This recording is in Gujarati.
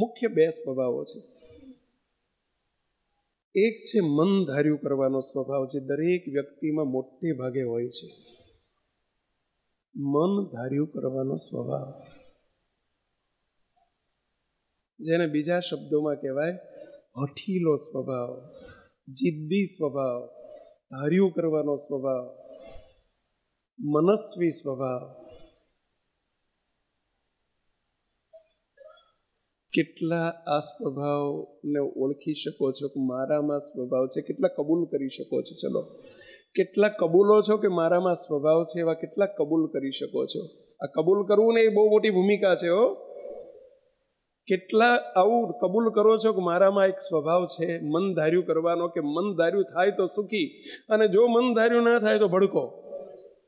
મુખ્ય બે સ્વભાવો છે એક છે મન ધાર્યું કરવાનો સ્વભાવ જે દરેક વ્યક્તિમાં મોટે ભાગે હોય છે મન ધાર્યું કરવાનો સ્વભાવ જેને બીજા શબ્દોમાં કહેવાય હઠીલો સ્વભાવ જિદ્દી સ્વભાવ ધાર્યું કરવાનો સ્વભાવ મનસ્વી સ્વભાવ કેટલા આ સ્વભાવને ઓળખી શકો છો કે મારામાં સ્વભાવ છે કેટલા કબૂલ કરી શકો છો ચલો કેટલા કબૂલો છો કે મારામાં સ્વભાવ છે એવા કેટલા કબૂલ કરી શકો છો આ કબૂલ કરવું ને એ બહુ મોટી ભૂમિકા છે હો કેટલા આવું કબૂલ કરો છો કે મારામાં એક સ્વભાવ છે મન ધાર્યું કરવાનો કે મન ધાર્યું થાય તો સુખી અને જો મન ધાર્યું ના થાય તો ભડકો